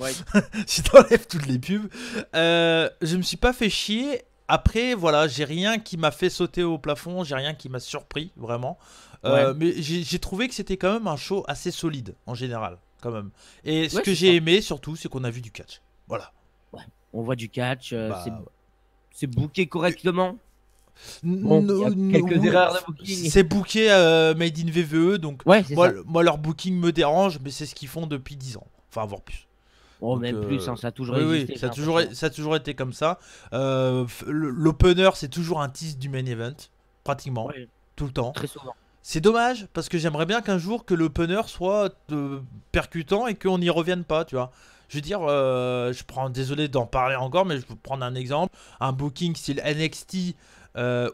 Ouais. si t'enlèves toutes les pubs. Euh, je me suis pas fait chier. Après, voilà, j'ai rien qui m'a fait sauter au plafond, j'ai rien qui m'a surpris, vraiment. Euh, mais j'ai trouvé que c'était quand même un show assez solide, en général, quand même. Et ce que j'ai aimé, surtout, c'est qu'on a vu du catch. Voilà. Ouais, on voit du catch, euh, bah, c'est booké correctement. Bon, c'est booké made in VVE, donc moi, moi, leur booking me dérange, mais c'est ce qu'ils font depuis 10 ans, enfin, voire plus plus, hein, euh, ça a toujours ça, toujours, e, ça toujours été comme ça. Euh, l'opener, c'est toujours un tease du main event, pratiquement, tout le temps. Très souvent. C'est dommage parce que j'aimerais bien qu'un jour que l'opener soit euh, percutant et qu'on n'y revienne pas, tu vois. Je veux dire, je prends, désolé d'en parler encore, mais je vais prendre un exemple. Un booking style NXT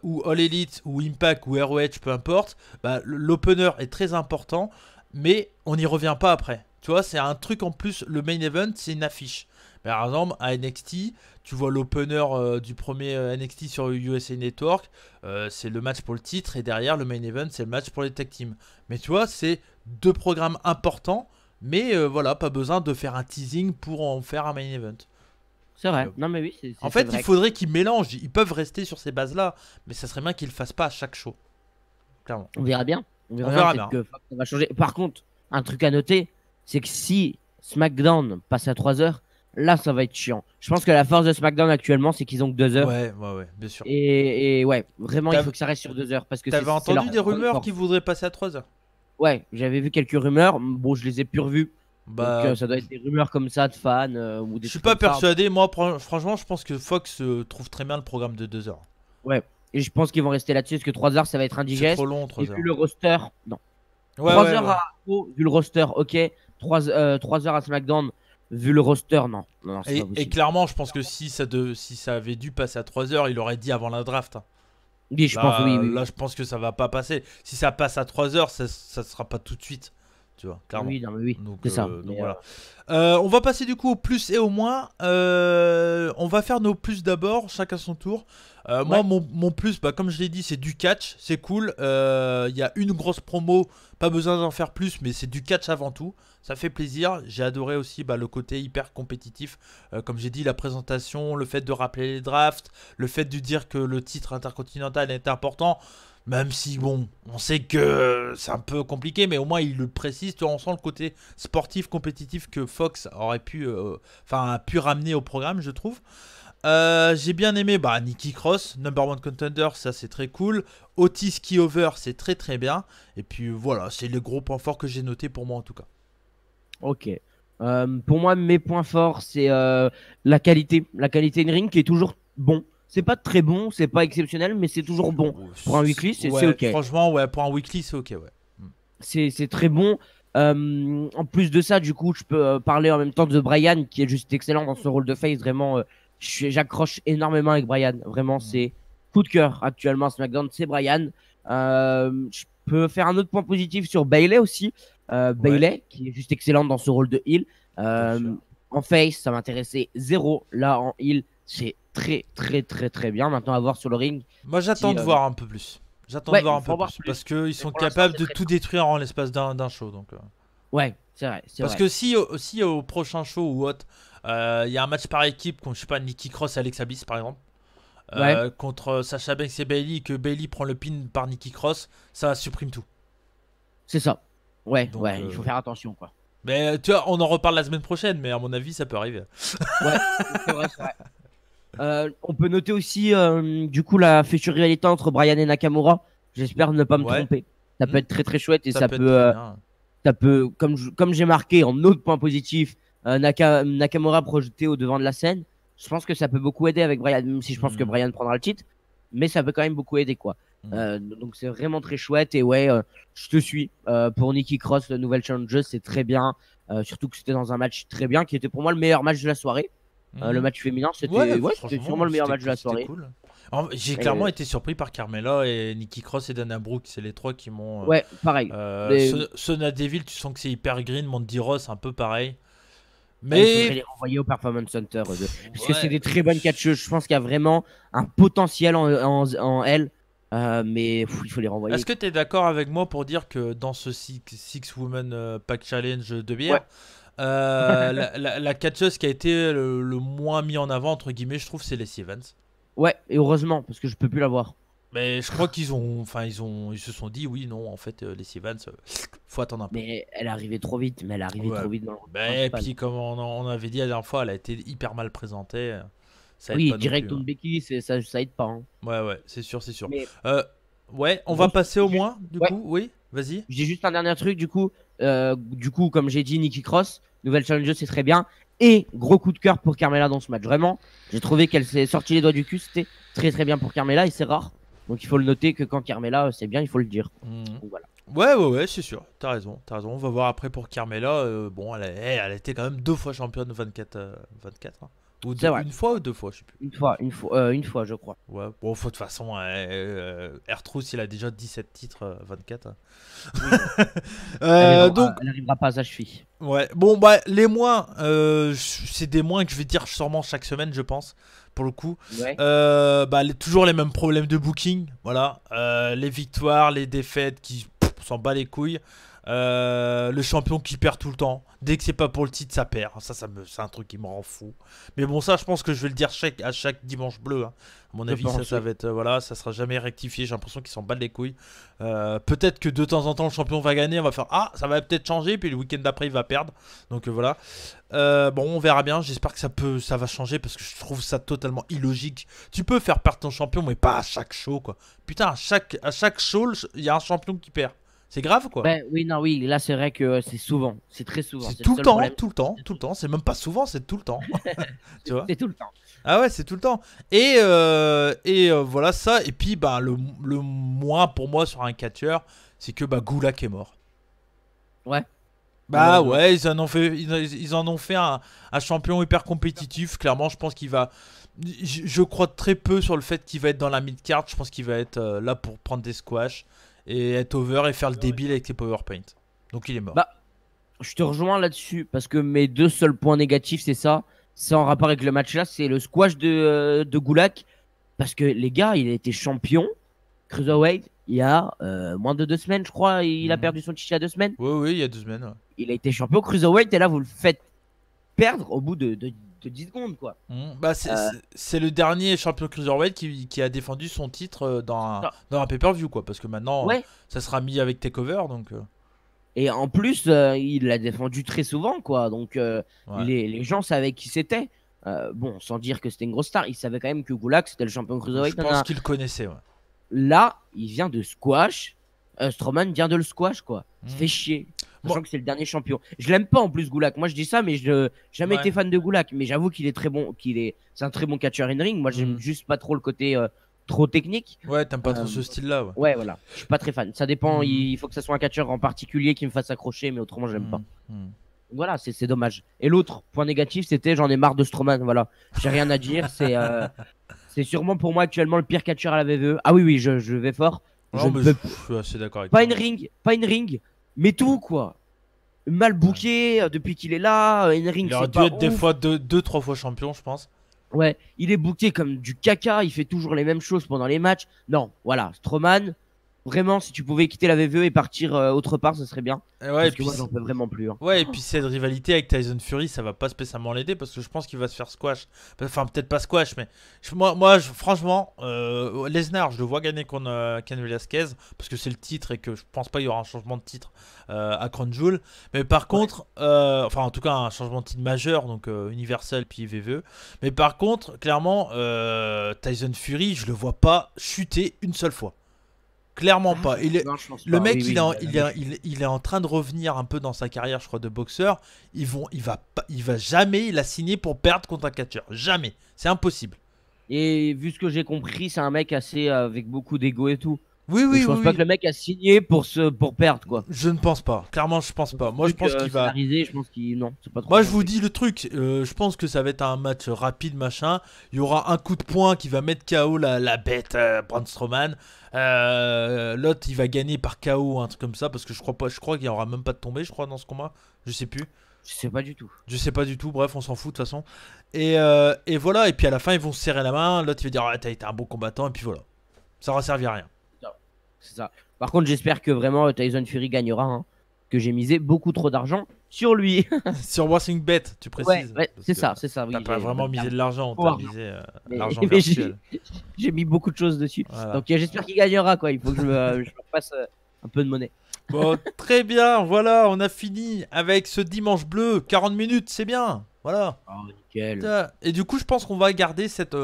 ou All Elite ou Impact ou ROH, peu importe. Bah, l'opener est très important, mais on n'y revient pas après. Tu vois, c'est un truc en plus. Le main event, c'est une affiche. Par exemple, à NXT, tu vois l'opener euh, du premier euh, NXT sur USA Network, euh, c'est le match pour le titre, et derrière, le main event, c'est le match pour les tech teams. Mais tu vois, c'est deux programmes importants, mais voilà, pas besoin de faire un teasing pour en faire un main event. C'est vrai, non mais oui. en fait, il faudrait qu'ils mélangent, ils peuvent rester sur ces bases-là, mais ça serait bien qu'ils le fassent pas à chaque show. Clairement. On verra bien. On verra, bien. va changer. Par contre, un truc à noter, c'est que si SmackDown passe à 3 heures, là ça va être chiant. Je pense que la force de SmackDown actuellement, c'est qu'ils ont que 2 heures. Ouais, ouais, ouais, bien sûr. Et, ouais, vraiment, il faut que ça reste sur 2 heures. parce que T'avais entendu des rumeurs qui voudraient passer à 3 heures Ouais, j'avais vu quelques rumeurs. Bon, je les ai plus revues. Bah, Donc, euh, ça doit être des rumeurs comme ça de fans. Euh, ou des je suis pas persuadé. Moi, franchement, je pense que Fox euh, trouve très bien le programme de 2 heures. Ouais, et je pense qu'ils vont rester là-dessus parce que 3 heures, ça va être indigeste. trop long, Et vu le roster, non. Ouais, 3 h heures ouais. vu le roster, ok. 3, euh, heures à SmackDown, vu le roster, non. et, clairement, je pense que si ça, de, si ça avait dû passer à 3 heures, il aurait dit avant la draft. Oui, je là, pense, je pense que ça va pas passer. Si ça passe à 3 heures, ça, ça sera pas tout de suite. Oui, oui, ça. voilà. on va passer du coup au plus et au moins. Euh, on va faire nos plus d'abord, chacun son tour. Euh, moi, mon, plus, bah, comme je l'ai dit, c'est du catch, c'est cool. Il euh, y a une grosse promo, pas besoin d'en faire plus, mais c'est du catch avant tout. Ça fait plaisir. J'ai adoré aussi bah, le côté hyper compétitif. comme j'ai dit, la présentation, le fait de rappeler les drafts, le fait de dire que le titre intercontinental est important. Même si, bon, on sait que c'est un peu compliqué, mais au moins il le précise. Tu on sent le côté sportif, compétitif que Fox aurait pu, euh, enfin, pu ramener au programme, je trouve. Euh, j'ai bien aimé bah, Nikki Cross, number one contender, ça c'est très cool. Otis Over, c'est très très bien. Et puis voilà, c'est le gros point fort que j'ai noté pour moi en tout cas. Ok. Euh, pour moi, mes points forts, c'est la qualité. La qualité in-ring qui est toujours bon c'est pas très bon, c'est pas exceptionnel, mais c'est toujours bon. Pour un weekly, c'est ok. Franchement, ouais, pour un weekly, c'est ok, ouais. C'est très bon. Euh, en plus de ça, du coup, je peux euh, parler en même temps de Brian, qui est juste excellent dans ce rôle de face. Vraiment, euh, j'accroche énormément avec Brian. Vraiment, mm. c'est coup de cœur actuellement à SmackDown, c'est Brian. je peux faire un autre point positif sur Bailey aussi. Euh, Bailey, qui est juste excellent dans ce rôle de heal en face, ça m'intéressait zéro. Là, en heal c'est très très très très bien. Maintenant à voir sur le ring. Moi j'attends de euh, voir un peu plus. J'attends de voir un peu plus, parce parce qu'ils sont capables de tout détruire en l'espace d'un show donc. Euh. Ouais, c'est vrai. Parce que si, euh, au prochain show ou autre, il y a un match par équipe contre je sais pas Nikki Cross et Alexa Abyss par exemple. contre Sacha Banks et Bailey que Bailey prend le pin par Nikki Cross, ça supprime tout. C'est ça. Ouais, ouais, il faut faire attention quoi. Mais tu vois, on en reparle la semaine prochaine, mais à mon avis, ça peut arriver. Ouais, Euh, on peut noter aussi, euh, du coup, la future rivalité entre Brian et Nakamura. J'espère ne pas me tromper. Ça peut hmm. être très très chouette et ça, peut, euh, ça peut, comme comme j'ai marqué en autre point positif, Nakamura projeté au devant de la scène. Je pense que ça peut beaucoup aider avec Brian, même si je pense que hmm. Brian prendra le titre, mais ça peut quand même beaucoup aider quoi. Hmm. donc c'est vraiment très chouette et ouais, je te suis pour Nikki Cross, le nouvel challenger, c'est très bien. surtout que c'était dans un match très bien qui était pour moi le meilleur match de la soirée. Euh, le mhm. match féminin, c'était sûrement le meilleur match de la soirée. J'ai clairement été surpris par Carmela et Nikki Cross et Dana Brooke. C'est les trois qui m'ont. Euh, ouais, pareil. Euh, Sona Devil, tu sens que c'est hyper green. Mandy Ross, un peu pareil. Mais. Je au Performance Center. Euh, parce que c'est des très bonnes catcheuses. Je pense qu'il y a vraiment un potentiel en, en, elle. mais il faut les renvoyer. Est-ce que tu es d'accord avec moi pour dire que dans ce Six, six Women Pack Challenge de bière, euh, la, catcheuse qui a été le, moins mis en avant, entre guillemets, je trouve, c'est les Stevens. Ouais, et heureusement, parce que je peux plus la voir. Mais je crois qu'ils ont, enfin, ils ont, ils se sont dit, oui, non, en fait, euh, les Stevens, euh, faut attendre un peu. Mais elle arrivait trop vite, mais elle arrivait trop vite dans le. Mais et puis, comme on, avait dit la dernière fois, elle a été hyper mal présentée. Ça oui, direct on hein. Becky, ça, ça aide pas. Hein. Ouais, ouais, c'est sûr, c'est sûr. ouais, on va passer au moins, du coup, oui, vas-y. J'ai juste un dernier truc, du coup, du coup, comme j'ai dit, Nikki Cross, nouvelle challenge c'est très bien. Et gros coup de cœur pour Carmela dans ce match. Vraiment, j'ai trouvé qu'elle s'est sortie les doigts du cul. C'était très très bien pour Carmela et c'est rare. Donc il faut le noter que quand Carmela, euh, c'est bien, il faut le dire. Mhm. voilà. Ouais, ouais, ouais, c'est sûr. T'as raison, t'as raison. On va voir après pour Carmela. Euh, bon, elle, a, eh, elle, était quand même deux fois championne 24. 24 euh, hein. Ou une fois ou deux fois, je sais plus. Une fois, une fois, une fois je crois. Ouais, bon, faut de toute façon, Ertrus, hein, eh, il a déjà 17 titres, 24. Hein. elle donc... Elle n'arrivera pas à sa cheville. Ouais, bon, bah, les moins euh, c'est des moins que je vais dire sûrement chaque semaine, je pense, pour le coup. Euh, bah, toujours les mêmes problèmes de booking, voilà. Euh, les victoires, les défaites qui s'en bat les couilles. Euh, le champion qui perd tout le temps. Dès que c'est pas pour le titre, ça perd. Ça, ça me, c'est un truc qui me rend fou. Mais bon, ça, je pense que je vais le dire chaque, à chaque dimanche bleu. Hein. À mon avis, ça, ça, va être, euh, voilà, ça sera jamais rectifié. J'ai l'impression qu'ils s'en battent les couilles. Euh, peut-être que de temps en temps, le champion va gagner. On va faire, ah, ça va peut-être changer. Puis le week-end d'après, il va perdre. Donc voilà. bon, on verra bien. J'espère que ça peut, ça va changer parce que je trouve ça totalement illogique. Tu peux faire perdre ton champion, mais pas à chaque show, quoi. Putain, à chaque, à chaque show, il y a un champion qui perd. C'est grave quoi. Ben, oui, non, oui, là c'est vrai que euh, c'est souvent, c'est très souvent. C'est tout, le temps, tout le temps, tout le temps, c'est même pas souvent, c'est tout le temps. tu vois C'est tout le temps. Ah ouais, c'est tout le temps. Et, euh, et euh, voilà ça. Et puis bah, le, moins pour moi sur un catcheur, c'est que bah, Goulak est mort. Ouais. Bah ouais, ils en ont fait, ils, en ont fait un, champion hyper compétitif. Clairement, je pense qu'il va. Je, crois très peu sur le fait qu'il va être dans la mid-card. Je pense qu'il va être là pour prendre des squash et être over et faire le ah débile avec les PowerPoint. Donc il est mort. Bah, je te rejoins là-dessus parce que mes deux seuls points négatifs, c'est ça. C'est en rapport avec le match-là, c'est le squash de, euh, de Goulak. Parce que les gars, il a été champion, Cruiserweight, il y a euh, moins de deux semaines, je crois. Il a mhm. perdu son titre il y a deux semaines. Oui, oui, il y a deux semaines. Il a été champion Cruiserweight et là, vous le faites perdre au bout de, 10 secondes, quoi. Hmm. Bah, euh. c'est le dernier champion cruiserweight qui, qui a défendu son titre euh, dans un, ah. un pay-per-view, quoi, parce que maintenant, euh, ça sera mis avec Takeover, donc. Et en plus, il l'a défendu très souvent, quoi. Donc, les, gens savaient qui c'était. bon, sans dire que c'était une grosse star, ils savaient quand même que Gulak c'était le champion cruiserweight. Je pense qu'ils connaissaient, Là, il vient de squash. Stroman vient de le squash, quoi. Ça hmm. fait chier je que c'est le dernier champion. Je l'aime pas en plus Goulak. Moi je dis ça, mais je jamais été fan de Goulak. Mais j'avoue qu'il est très bon, qu'il est, c'est un très bon catcher in ring. Moi j'aime mm. juste pas trop le côté euh, trop technique. Ouais, t'aimes pas trop euh, ce style-là. Ouais. voilà. Je suis pas très fan. Ça dépend. Mm. Il faut que ça soit un catcher en particulier qui me fasse accrocher, mais autrement j'aime mm. pas. Voilà, c'est dommage. Et l'autre point négatif, c'était j'en ai marre de Stroman. Voilà, j'ai rien à dire. c'est euh, c'est sûrement pour moi actuellement le pire catcheur à la VVE. Ah oui, oui, je, je vais fort. je, suis assez d'accord avec pas in ring, pas une ring, mais tout quoi mal bouqué euh, depuis qu'il est là. Henry, euh, il a dû être des fois deux, deux, trois fois champion, je pense. Ouais, il est bouqué comme du caca, il fait toujours les mêmes choses pendant les matchs. Non, voilà, Stroman, Vraiment, si tu pouvais quitter la VVE et partir euh, autre part, ce serait bien. Eh ouais, parce j'en peux vraiment plus. Hein. Ouais, et puis cette rivalité avec Tyson Fury, ça va pas spécialement l'aider parce que je pense qu'il va se faire squash. Enfin, peut-être pas squash, mais moi, moi franchement, euh, Lesnar, je le vois gagner contre euh, Ken Velasquez parce que c'est le titre et que je pense pas qu'il y aura un changement de titre à Crown Jewel. Mais par contre, enfin, en tout cas, un changement de titre majeur, donc Universal puis VVE. Mais par contre, clairement, Tyson Fury, je le vois pas chuter une seule fois. Clairement pas. Il est... le mec, il, est en, il, en train de revenir un peu dans sa carrière, je crois, de boxeur. Ils vont, il, va il va jamais la signer pour perdre contre un catcheur. Jamais. C'est impossible. Et vu ce que j'ai compris, c'est un mec assez euh, avec beaucoup d'ego et tout. Oui, oui, je pense pas que le mec a signé pour pour perdre quoi. Je ne pense pas. Clairement, je pense pas. Moi, euh, je pense qu'il va. Je pense non. Moi, je vous dis le truc. Euh, je pense que ça va être un match rapide, machin. Il y aura un coup de poing qui va mettre KO la, bête euh, Brandstroman L'autre, il va gagner par KO, un truc comme ça, parce que je crois pas. Je crois qu'il y aura même pas de tombée, je crois, dans ce combat. Je sais plus. Je sais pas du tout. Je sais pas du tout, bref, on s'en fout de toute façon. Et, et, voilà, et puis à la fin, ils vont se serrer la main. L'autre, il va dire ah, T'as été un bon combattant, et puis voilà. Ça aura servi à rien. C'est ça. Par contre, j'espère que vraiment euh, Tyson Fury gagnera. Hein. que j'ai misé beaucoup trop d'argent sur lui. sur Washington Bet, tu précises. Ouais, c'est ça, c'est ça. t'as pas vraiment misé de l'argent, t'as misé euh, l'argent J'ai mis beaucoup de choses dessus. Donc euh, j'espère qu'il gagnera. Quoi. Il faut que je, me, je un peu de monnaie. Bon, très bien, voilà, on a fini avec ce dimanche bleu. 40 minutes, c'est bien. Voilà. Oh, et du coup, je pense qu'on va garder cette,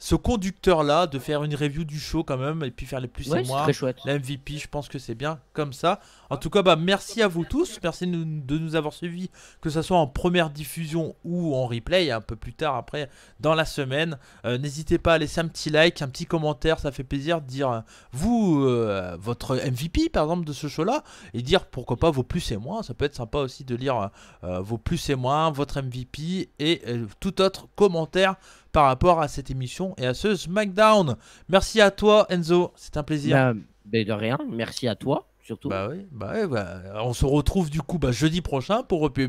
ce conducteur-là de faire une review du show quand même et puis faire les plus et moins. Très chouette. je pense que c'est bien comme ça. En tout cas, bah, merci à vous tous. Merci de nous avoir suivis, que ce soit en première diffusion ou en replay, un peu plus tard après dans la semaine. Euh, n'hésitez pas à laisser un petit like, un petit commentaire, ça fait plaisir de dire euh, vous, euh, votre MVP par exemple de ce show-là et dire pourquoi pas vos plus et moins. Ça peut être sympa aussi de lire vos plus et moins, votre MVP et tout autre commentaire par rapport à cette émission et à ce SmackDown. Merci à toi, Enzo. C'est un plaisir. Bah, bah de rien. Merci à toi, surtout. Bah oui, bah oui, bah, on se retrouve du coup bah, jeudi prochain pour Repu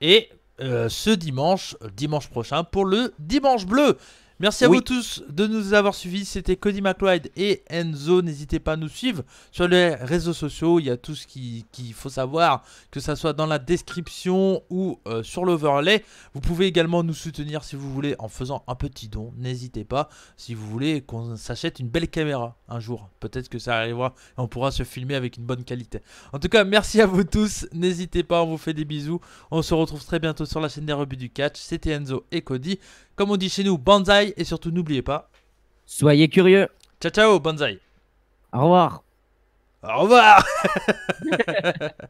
Et euh, ce dimanche, dimanche prochain, pour le Dimanche Bleu. Merci à vous tous de nous avoir suivis. C'était Cody McLeod et Enzo. N'hésitez pas à nous suivre sur les réseaux sociaux. Il y a tout ce qu'il faut savoir, que ça soit dans la description ou euh, sur l'overlay. Vous pouvez également nous soutenir si vous voulez en faisant un petit don. N'hésitez pas si vous voulez qu'on s'achète une belle caméra un jour. Peut-être que ça arrivera et on pourra se filmer avec une bonne qualité. En tout cas, merci à vous tous. N'hésitez pas, on vous fait des bisous. On se retrouve très bientôt sur la chaîne des rebuts du catch. C'était Enzo et Cody. Comme on dit chez nous, banzai. Et surtout, n'oubliez pas. Soyez curieux. Ciao, ciao, banzai. Au revoir. Au revoir.